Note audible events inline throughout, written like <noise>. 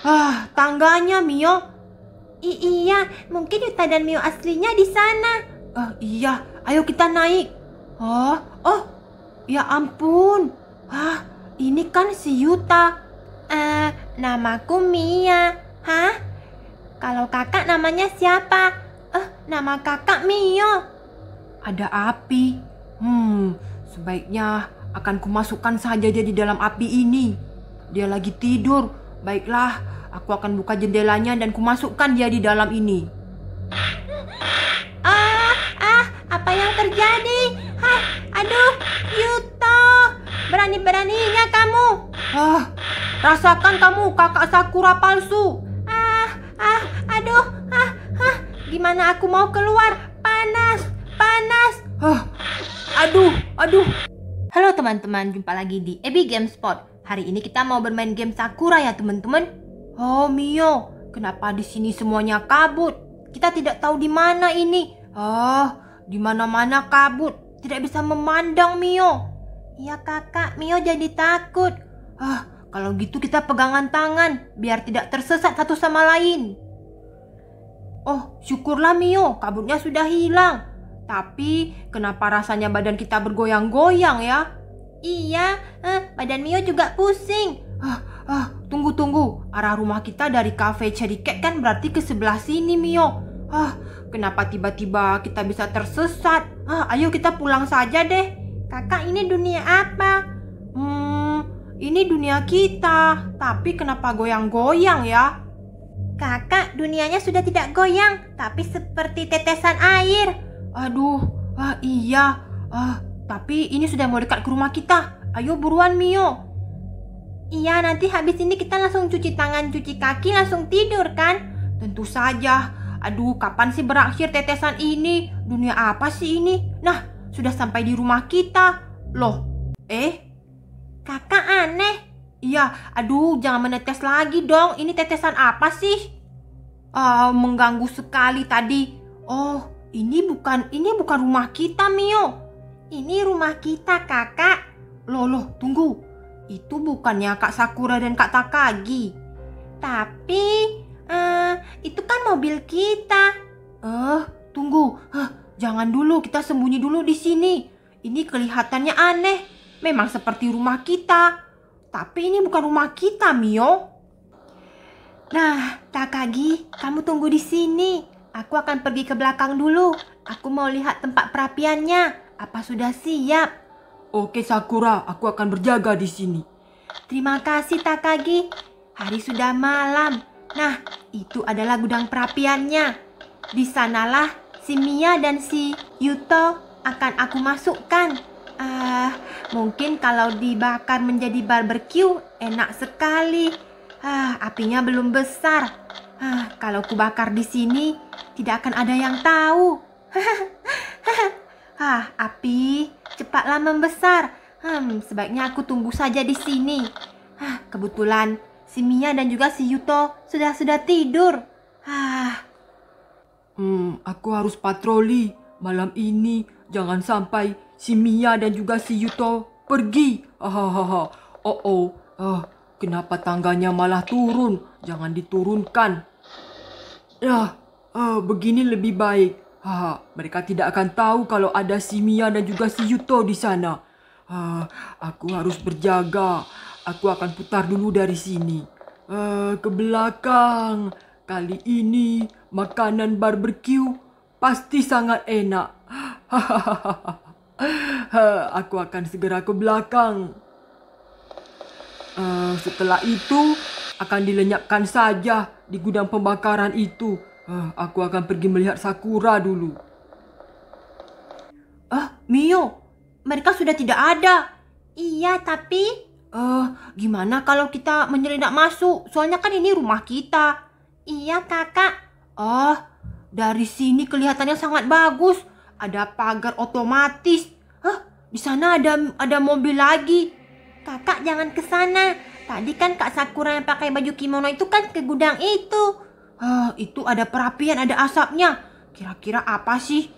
Ah, tangganya Mio. I iya, mungkin Yuta dan Mio aslinya di sana. Ah, iya, ayo kita naik. Oh, oh, ya ampun. Ah, ini kan si Yuta. Eh, namaku Mia. Hah? Kalau kakak namanya siapa? Eh, nama kakak Mio. Ada api. Hmm, sebaiknya akan kumasukkan saja dia di dalam api ini. Dia lagi tidur, Baiklah, aku akan buka jendelanya dan kumasukkan dia di dalam ini. Ah, ah, apa yang terjadi? Hah, aduh, Yuto, berani-beraninya kamu. Ah, rasakan kamu kakak Sakura palsu. Ah, ah, aduh, ah, ah, gimana aku mau keluar? Panas, panas. Ah, aduh, aduh. Halo teman-teman, jumpa lagi di Ebi Gamespot. Hari ini kita mau bermain game Sakura ya teman-teman. Oh Mio, kenapa di sini semuanya kabut? Kita tidak tahu di mana ini. Oh, di mana-mana kabut. Tidak bisa memandang Mio. Iya kakak, Mio jadi takut. Ah, kalau gitu kita pegangan tangan biar tidak tersesat satu sama lain. Oh, syukurlah Mio, kabutnya sudah hilang. Tapi kenapa rasanya badan kita bergoyang-goyang ya? Iya, eh, badan Mio juga pusing. Ah, ah, tunggu tunggu. Arah rumah kita dari kafe Cherry kan berarti ke sebelah sini, Mio. Ah, kenapa tiba-tiba kita bisa tersesat? Ah, ayo kita pulang saja deh. Kakak, ini dunia apa? Hmm, ini dunia kita. Tapi kenapa goyang-goyang ya? Kakak, dunianya sudah tidak goyang, tapi seperti tetesan air. Aduh, ah iya. Ah, tapi ini sudah mau dekat ke rumah kita. Ayo buruan Mio. Iya, nanti habis ini kita langsung cuci tangan, cuci kaki, langsung tidur kan? Tentu saja. Aduh, kapan sih berakhir tetesan ini? Dunia apa sih ini? Nah, sudah sampai di rumah kita. Loh, eh? Kakak aneh. Iya, aduh jangan menetes lagi dong. Ini tetesan apa sih? Ah, mengganggu sekali tadi. Oh, ini bukan ini bukan rumah kita, Mio. Ini rumah kita, kakak. Loh, loh, tunggu. Itu bukannya Kak Sakura dan Kak Takagi. Tapi, uh, itu kan mobil kita. Eh, tunggu. Huh, eh, jangan dulu, kita sembunyi dulu di sini. Ini kelihatannya aneh. Memang seperti rumah kita. Tapi ini bukan rumah kita, Mio. Nah, Takagi, kamu tunggu di sini. Aku akan pergi ke belakang dulu. Aku mau lihat tempat perapiannya. Apa sudah siap? Oke Sakura, aku akan berjaga di sini. Terima kasih Takagi. Hari sudah malam. Nah, itu adalah gudang perapiannya. Di sanalah si Mia dan si Yuto akan aku masukkan. Ah, uh, mungkin kalau dibakar menjadi barbeque enak sekali. Ah, uh, apinya belum besar. Ah, uh, kalau kubakar di sini tidak akan ada yang tahu. <laughs> Hah, api, cepatlah membesar. Hmm, sebaiknya aku tunggu saja di sini. Hah, kebetulan si Mia dan juga si Yuto sudah-sudah tidur. Hah. Hmm, aku harus patroli malam ini. Jangan sampai si Mia dan juga si Yuto pergi. Hahaha. Oh oh. Ah, kenapa tangganya malah turun? Jangan diturunkan. Ya, ah, ah, begini lebih baik. Ha, mereka tidak akan tahu kalau ada si Mia dan juga si Yuto di sana. Ha, aku harus berjaga. Aku akan putar dulu dari sini. ke belakang. Kali ini makanan barbeque pasti sangat enak. aku akan segera ke belakang. Uh, setelah itu akan dilenyapkan saja di gudang pembakaran itu. Ah, aku akan pergi melihat Sakura dulu. Ah, Mio, mereka sudah tidak ada. Iya, tapi... Eh, uh, gimana kalau kita menyelinap masuk? Soalnya kan ini rumah kita. Iya, kakak. Oh, dari sini kelihatannya sangat bagus. Ada pagar otomatis. Hah, di sana ada ada mobil lagi. Kakak jangan ke sana. Tadi kan Kak Sakura yang pakai baju kimono itu kan ke gudang itu. Ah, itu ada perapian, ada asapnya. Kira-kira apa sih?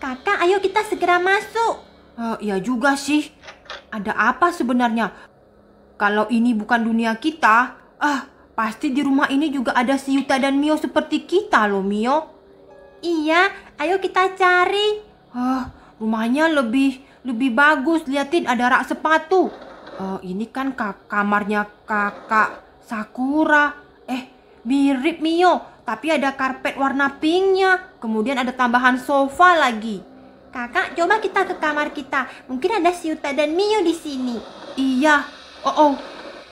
Kakak, ayo kita segera masuk. Ah, iya juga sih. Ada apa sebenarnya? Kalau ini bukan dunia kita, ah, pasti di rumah ini juga ada si Yuta dan Mio seperti kita loh, Mio. Iya, ayo kita cari. Ah, rumahnya lebih lebih bagus. Liatin ada rak sepatu. Uh, ini kan kak kamarnya kakak Sakura. Mirip Mio, tapi ada karpet warna pinknya. Kemudian ada tambahan sofa lagi. Kakak, coba kita ke kamar kita. Mungkin ada Siuta dan Mio di sini. Iya. Oh, oh.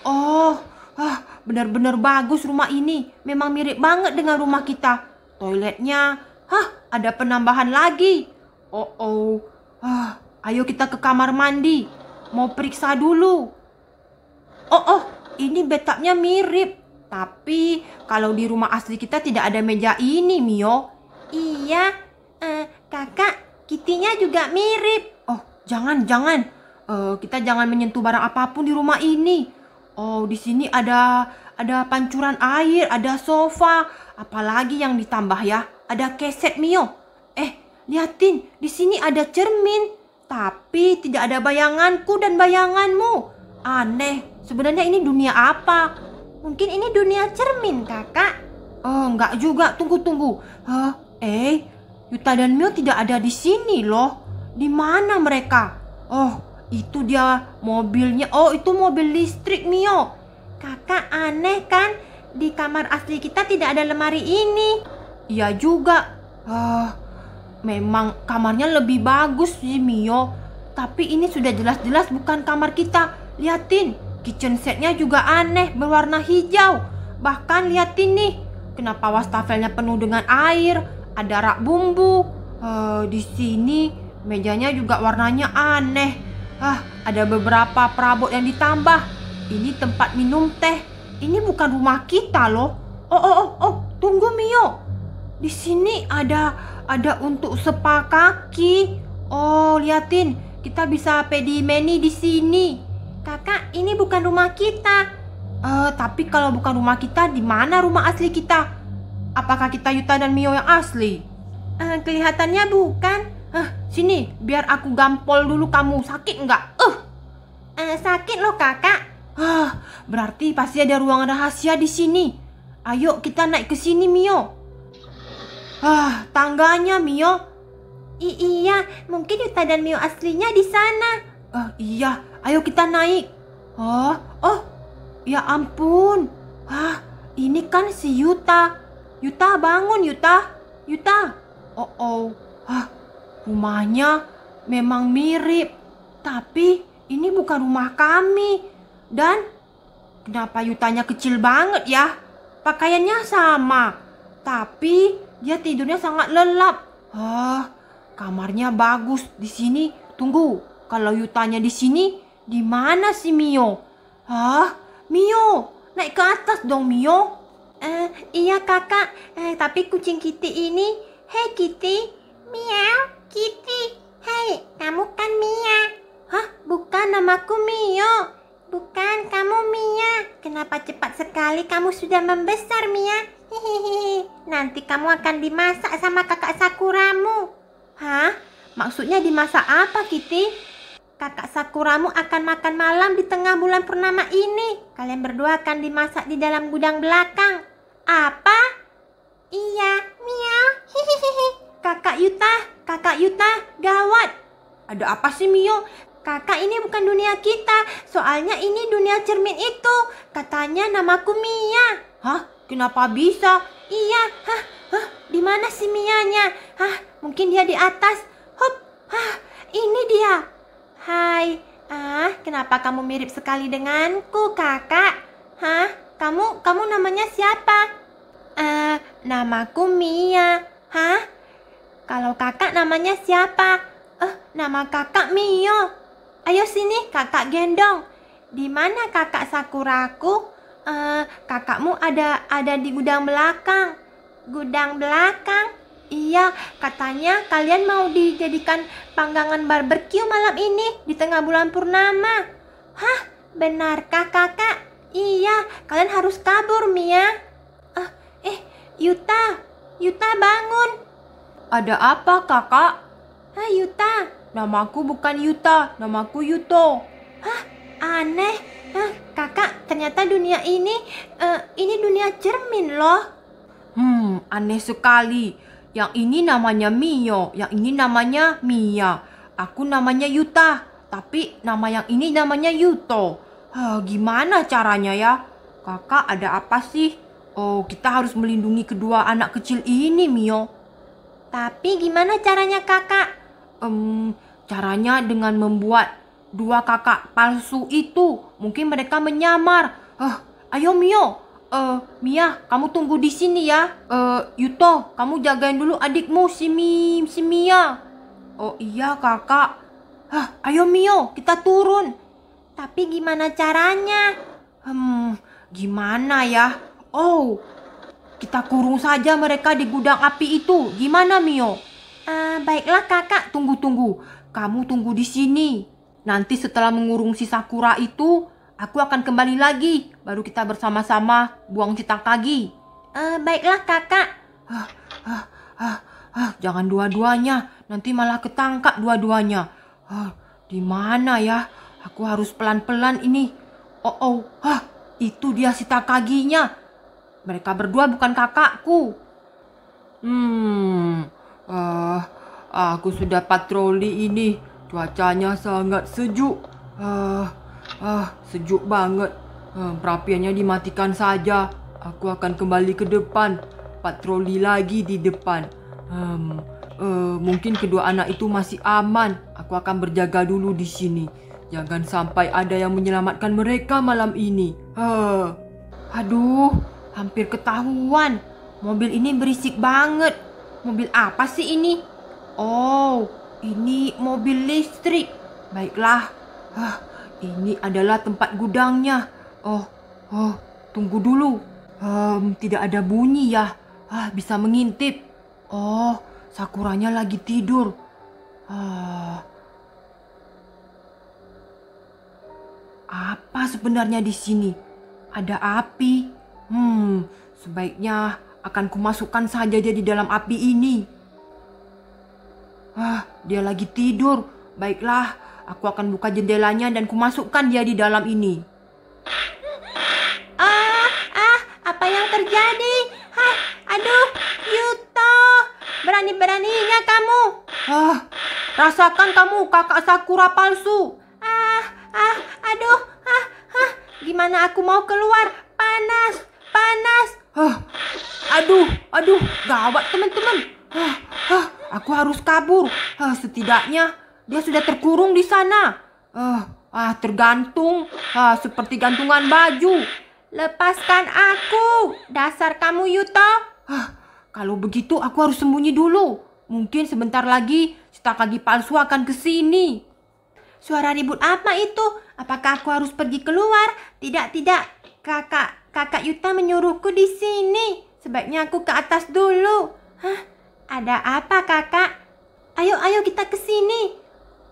Oh, ah, benar-benar bagus rumah ini. Memang mirip banget dengan rumah kita. Toiletnya, hah, ada penambahan lagi. Oh, oh. Ah, ayo kita ke kamar mandi. Mau periksa dulu. Oh, oh, ini betapnya mirip. Tapi kalau di rumah asli kita tidak ada meja ini, Mio. Iya, eh, kakak, kitinya juga mirip. Oh, jangan, jangan. Eh, kita jangan menyentuh barang apapun di rumah ini. Oh, di sini ada ada pancuran air, ada sofa, apalagi yang ditambah ya, ada keset Mio. Eh, liatin, di sini ada cermin, tapi tidak ada bayanganku dan bayanganmu. Aneh, sebenarnya ini dunia apa? Mungkin ini dunia cermin, kakak. Oh, enggak juga. Tunggu, tunggu. Hah? Eh, Yuta dan Mio tidak ada di sini loh. Di mana mereka? Oh, itu dia mobilnya. Oh, itu mobil listrik, Mio. Kakak aneh kan? Di kamar asli kita tidak ada lemari ini. Iya juga. Ah, memang kamarnya lebih bagus sih, Mio. Tapi ini sudah jelas-jelas bukan kamar kita. Liatin, Kitchen setnya juga aneh berwarna hijau. Bahkan lihat ini, kenapa wastafelnya penuh dengan air, ada rak bumbu. Uh, di sini mejanya juga warnanya aneh. Ah, uh, ada beberapa perabot yang ditambah. Ini tempat minum teh. Ini bukan rumah kita loh. Oh, oh, oh, oh, tunggu Mio. Di sini ada ada untuk sepa kaki. Oh, liatin, kita bisa pedi meni di sini. Kakak, ini bukan rumah kita. Eh, uh, tapi kalau bukan rumah kita, di mana rumah asli kita? Apakah kita Yuta dan Mio yang asli? Uh, kelihatannya bukan. Uh, sini, biar aku gampol dulu kamu. Sakit nggak? Uh. uh, sakit loh kakak. Ah, uh, berarti pasti ada ruang rahasia di sini. Ayo kita naik ke sini Mio. Ah, uh, tangganya Mio. I iya, mungkin Yuta dan Mio aslinya di sana. Uh, iya, Ayo kita naik. Oh, oh, ya ampun. Hah, ini kan si Yuta. Yuta bangun Yuta. Yuta. Oh oh. Hah, rumahnya memang mirip. Tapi ini bukan rumah kami. Dan kenapa Yutanya kecil banget ya? Pakaiannya sama. Tapi dia tidurnya sangat lelap. Hah, kamarnya bagus di sini. Tunggu, kalau Yutanya di sini, di mana si Mio? Hah? Mio, naik ke atas dong Mio. Uh, iya kakak, uh, tapi kucing Kitty ini. Hei Kitty. Miau, Kitty. Hei, kamu kan Mia. Hah? Bukan namaku Mio. Bukan, kamu Mia. Kenapa cepat sekali kamu sudah membesar Mia? Hihihi. Nanti kamu akan dimasak sama kakak Sakuramu. Hah? Maksudnya dimasak apa Kitty? kakak Sakuramu akan makan malam di tengah bulan purnama ini. Kalian berdua akan dimasak di dalam gudang belakang. Apa? Iya, miau. Hihihihi. Kakak Yuta, kakak Yuta, gawat. Ada apa sih Mio? Kakak ini bukan dunia kita, soalnya ini dunia cermin itu. Katanya namaku Mia. Hah? Kenapa bisa? Iya, hah? Hah? Di mana si Mianya? Hah? Mungkin dia di atas. Hop, hah? Ini dia. Hai, ah kenapa kamu mirip sekali denganku kakak? Hah, kamu, kamu namanya siapa? Eh, uh, namaku Mia. Hah? Kalau kakak namanya siapa? Eh, nama kakak Mio. Ayo sini kakak gendong. Di mana kakak Sakuraku? Eh, kakakmu ada ada di gudang belakang. Gudang belakang? Iya, katanya kalian mau dijadikan panggangan barbeque malam ini di tengah bulan purnama. Hah, benarkah kakak? Iya, kalian harus kabur, Mia. Uh, eh, Yuta, Yuta bangun. Ada apa, kakak? Hah, Yuta. Namaku bukan Yuta, namaku Yuto. Hah, aneh. Hah, kakak, ternyata dunia ini, uh, ini dunia cermin loh. Hmm, aneh sekali. Yang ini namanya Mio, yang ini namanya Mia. Aku namanya Yuta, tapi nama yang ini namanya Yuto. Hah, gimana caranya ya? Kakak ada apa sih? Oh, kita harus melindungi kedua anak kecil ini, Mio. Tapi gimana caranya kakak? Um, caranya dengan membuat dua kakak palsu itu. Mungkin mereka menyamar. Hah, ayo Mio, uh, Mia, kamu tunggu di sini ya. Uh, Yuto, kamu jagain dulu adikmu si, Mi, si Mia. Oh iya kakak. Hah, ayo Mio, kita turun. Tapi gimana caranya? Hmm, gimana ya? Oh, kita kurung saja mereka di gudang api itu. Gimana Mio? Uh, baiklah kakak, tunggu-tunggu. Kamu tunggu di sini. Nanti setelah mengurung si Sakura itu, aku akan kembali lagi Baru kita bersama-sama buang sitakagi. kaki. Uh, eh, baiklah kakak. uh, uh, uh, uh, jangan dua-duanya. Nanti malah ketangkap dua-duanya. Uh, di mana ya? Aku harus pelan-pelan ini. Oh, oh, uh, itu dia si Takaginya. Mereka berdua bukan kakakku. Hmm, uh, aku sudah patroli ini. Cuacanya sangat sejuk. uh, uh, sejuk banget. Hmm, perapiannya dimatikan saja. Aku akan kembali ke depan. Patroli lagi di depan. Hmm, uh, mungkin kedua anak itu masih aman. Aku akan berjaga dulu di sini. Jangan sampai ada yang menyelamatkan mereka malam ini. Huh. Eh. Aduh, hampir ketahuan. Mobil ini berisik banget. Mobil apa sih ini? Oh, ini mobil listrik. Baiklah. Huh, ini adalah tempat gudangnya. Oh, oh, tunggu dulu. Um, tidak ada bunyi ya. Ah, bisa mengintip. Oh, Sakuranya lagi tidur. Ah. Apa sebenarnya di sini? Ada api. Hmm, sebaiknya akan kumasukkan saja dia di dalam api ini. Ah, dia lagi tidur. Baiklah, aku akan buka jendelanya dan kumasukkan dia di dalam ini. beraninya kamu. Ah, rasakan kamu kakak Sakura palsu. Ah, ah, aduh, ah, ah, gimana aku mau keluar? Panas, panas. Ah, aduh, aduh, gawat teman-teman. Ah, ah, aku harus kabur. Ah, setidaknya dia sudah terkurung di sana. Ah, ah tergantung, ah, seperti gantungan baju. Lepaskan aku, dasar kamu Yuto. Ah, kalau begitu aku harus sembunyi dulu. Mungkin sebentar lagi sita kaki palsu akan ke sini. Suara ribut apa itu? Apakah aku harus pergi keluar? Tidak, tidak. Kakak, kakak Yuta menyuruhku di sini. Sebaiknya aku ke atas dulu. Hah? Ada apa kakak? Ayo, ayo kita ke sini.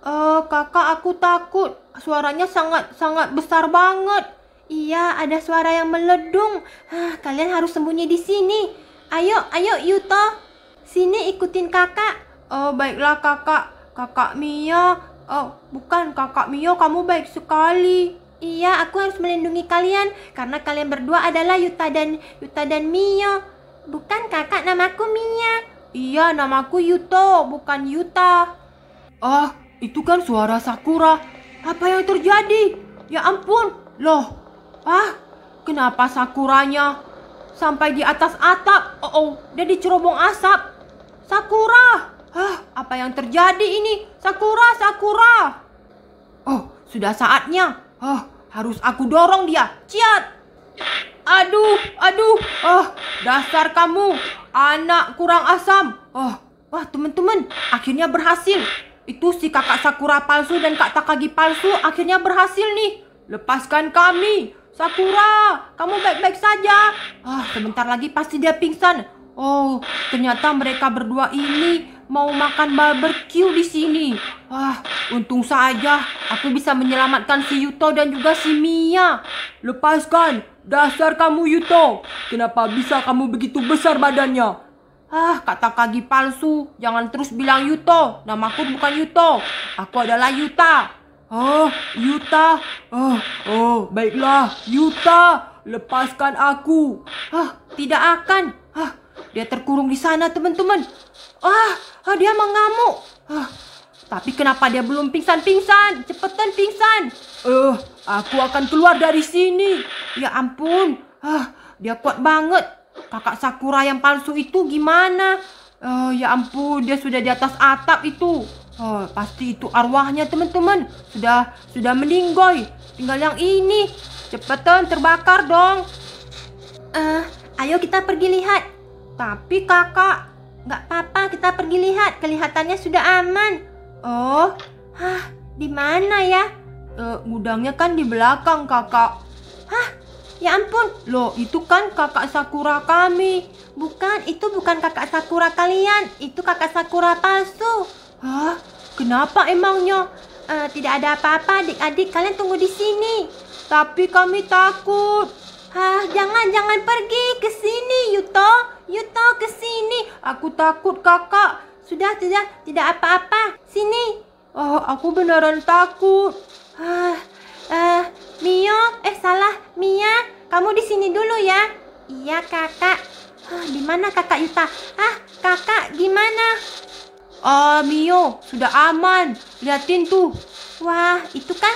Oh, kakak aku takut. Suaranya sangat, sangat besar banget. Iya, ada suara yang meledung. Hah, kalian harus sembunyi di sini. Ayo, ayo Yuto. Sini ikutin kakak. Oh, baiklah kakak. Kakak Mia. Oh, bukan kakak Mio, kamu baik sekali. Iya, aku harus melindungi kalian karena kalian berdua adalah Yuta dan Yuta dan Mio. Bukan kakak, namaku Mia. Iya, namaku Yuto, bukan Yuta. Oh itu kan suara Sakura. Apa yang terjadi? Ya ampun, loh. Ah, kenapa Sakuranya? sampai di atas atap. Oh, oh dia dicerobong asap. Sakura! Hah, apa yang terjadi ini? Sakura, Sakura! Oh, sudah saatnya. Oh, harus aku dorong dia. Ciat! Aduh, aduh, oh, dasar kamu, anak kurang asam. Oh, wah teman-teman, akhirnya berhasil. Itu si kakak Sakura palsu dan kak Takagi palsu akhirnya berhasil nih. Lepaskan kami, Sakura, kamu baik-baik saja. Ah, sebentar lagi pasti dia pingsan. Oh, ternyata mereka berdua ini mau makan barbecue di sini. Ah, untung saja aku bisa menyelamatkan si Yuto dan juga si Mia. Lepaskan, dasar kamu Yuto. Kenapa bisa kamu begitu besar badannya? Ah, kata kaki palsu. Jangan terus bilang Yuto. Namaku bukan Yuto. Aku adalah Yuta. Oh, Yuta. Oh, oh, baiklah, Yuta, lepaskan aku. Ah, tidak akan. Ah, dia terkurung di sana, teman-teman. Ah, ah, dia mengamuk. Ah, tapi kenapa dia belum pingsan-pingsan? Cepetan pingsan. Eh, uh, aku akan keluar dari sini. Ya ampun. Ah, dia kuat banget. Kakak Sakura yang palsu itu gimana? Oh, ya ampun, dia sudah di atas atap itu. Oh, pasti itu arwahnya teman-teman. Sudah sudah meninggoy. Tinggal yang ini. Cepetan terbakar dong. Eh, uh, ayo kita pergi lihat. Tapi kakak, nggak apa-apa kita pergi lihat. Kelihatannya sudah aman. Oh, hah, di mana ya? Uh, gudangnya kan di belakang kakak. Hah, ya ampun. Loh, itu kan kakak Sakura kami. Bukan, itu bukan kakak Sakura kalian. Itu kakak Sakura palsu. Hah? Kenapa emangnya? Uh, tidak ada apa-apa adik-adik kalian tunggu di sini. Tapi kami takut. Hah, jangan jangan pergi ke sini Yuto. Yuto ke sini. Aku takut kakak. Sudah sudah tidak apa-apa. Sini. Oh, aku beneran takut. Hah, uh, Mio, eh salah, Mia, kamu di sini dulu ya. Iya kakak. Hah, di mana kakak Yuta? Ah, kakak gimana? Oh, Mio, sudah aman. Liatin tuh. Wah, itu kan?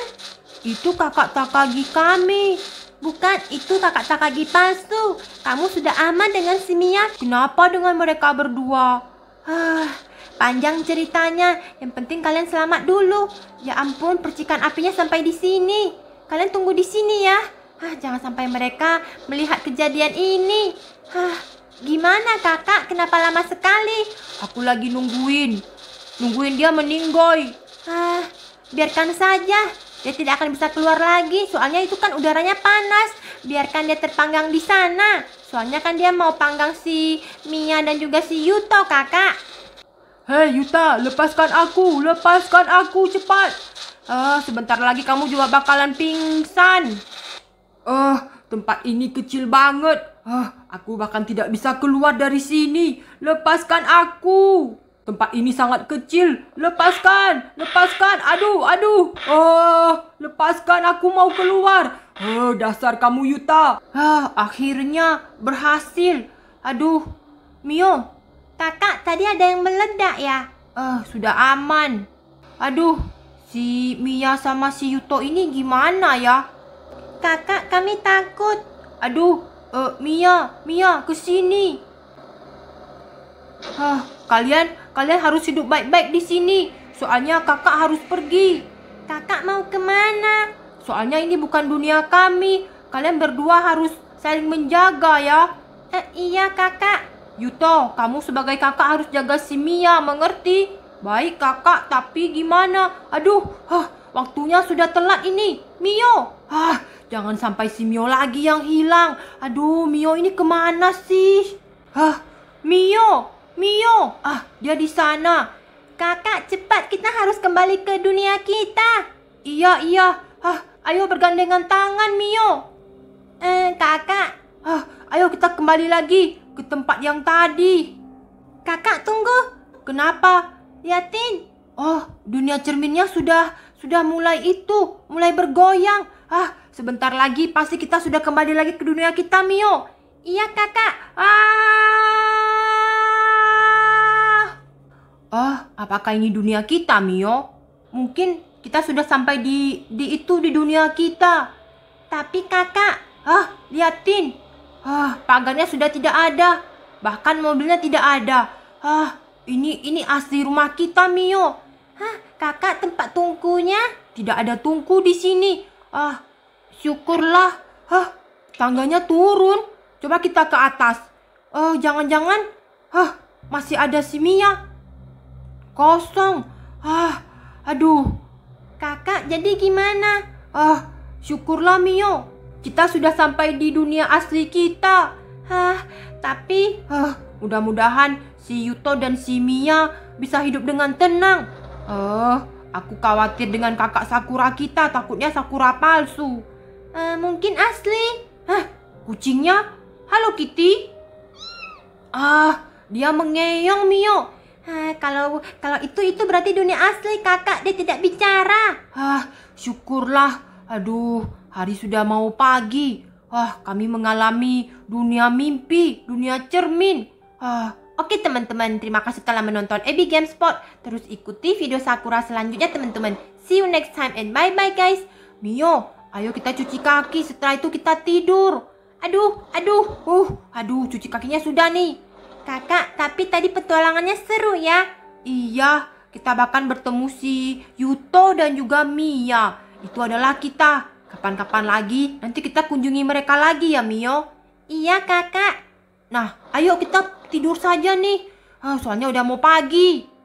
Itu kakak Takagi kami. Bukan, itu kakak Takagi palsu. Kamu sudah aman dengan si Mia. Kenapa dengan mereka berdua? Ah, panjang ceritanya. Yang penting kalian selamat dulu. Ya ampun, percikan apinya sampai di sini. Kalian tunggu di sini ya. Hah, jangan sampai mereka melihat kejadian ini. Hah, Gimana kakak? Kenapa lama sekali? Aku lagi nungguin. Nungguin dia meninggoy. Ah, biarkan saja. Dia tidak akan bisa keluar lagi. Soalnya itu kan udaranya panas. Biarkan dia terpanggang di sana. Soalnya kan dia mau panggang si Mia dan juga si Yuto kakak. Hei Yuta, lepaskan aku, lepaskan aku cepat. Ah, sebentar lagi kamu juga bakalan pingsan. oh uh, tempat ini kecil banget Ah, aku bahkan tidak bisa keluar dari sini. Lepaskan aku. Tempat ini sangat kecil. Lepaskan, lepaskan. Aduh, aduh. Oh, lepaskan aku mau keluar. Oh, dasar kamu Yuta. Ah, akhirnya berhasil. Aduh, Mio. Kakak, tadi ada yang meledak ya? Ah, sudah aman. Aduh, si Mia sama si Yuto ini gimana ya? Kakak, kami takut. Aduh, uh, Mia, Mia, kesini. Huh, kalian, kalian harus hidup baik-baik di sini. Soalnya kakak harus pergi. Kakak mau kemana? Soalnya ini bukan dunia kami. Kalian berdua harus saling menjaga ya. Eh, iya kakak. Yuto, kamu sebagai kakak harus jaga si Mia, mengerti? Baik kakak, tapi gimana? Aduh, huh, Waktunya sudah telat ini. Mio. Ah, jangan sampai si Mio lagi yang hilang. Aduh, Mio ini kemana sih? Ah, Mio. Mio. Ah, dia di sana. Kakak, cepat kita harus kembali ke dunia kita. Iya, iya. Ah, ayo bergandengan tangan, Mio. Eh, kakak. Ah, ayo kita kembali lagi ke tempat yang tadi. Kakak, tunggu. Kenapa? Liatin. Oh, dunia cerminnya sudah sudah mulai itu, mulai bergoyang. Ah, sebentar lagi pasti kita sudah kembali lagi ke dunia kita, Mio. Iya, Kakak. Ah. Oh, apakah ini dunia kita, Mio? Mungkin kita sudah sampai di di itu di dunia kita. Tapi Kakak, ah, liatin. Ah, pagarnya sudah tidak ada. Bahkan mobilnya tidak ada. Ah, ini ini asli rumah kita, Mio. Hah, kakak tempat tungkunya? Tidak ada tungku di sini. Ah, syukurlah. Hah, tangganya turun. Coba kita ke atas. Oh, jangan-jangan. Hah, masih ada si Mia. Kosong. Ah, aduh. Kakak, jadi gimana? Ah, syukurlah Mio. Kita sudah sampai di dunia asli kita. Hah, tapi... Hah, mudah-mudahan si Yuto dan si Mia bisa hidup dengan tenang. Oh, aku khawatir dengan kakak Sakura kita, takutnya Sakura palsu. Uh, mungkin asli. Hah, kucingnya? Halo Kitty. Ah, dia mengeyong Mio. Hah, eh, kalau kalau itu itu berarti dunia asli kakak dia tidak bicara. Hah, syukurlah. Aduh, hari sudah mau pagi. Ah, kami mengalami dunia mimpi, dunia cermin. Hah, Oke teman-teman, terima kasih telah menonton Abby Gamespot. Terus ikuti video Sakura selanjutnya teman-teman. See you next time and bye-bye guys. Mio, ayo kita cuci kaki setelah itu kita tidur. Aduh, aduh, uh, aduh cuci kakinya sudah nih. Kakak, tapi tadi petualangannya seru ya. Iya, kita bahkan bertemu si Yuto dan juga Mia. Itu adalah kita. Kapan-kapan lagi, nanti kita kunjungi mereka lagi ya Mio. Iya kakak. Nah, ayo kita tidur saja nih. Ah, soalnya udah mau pagi.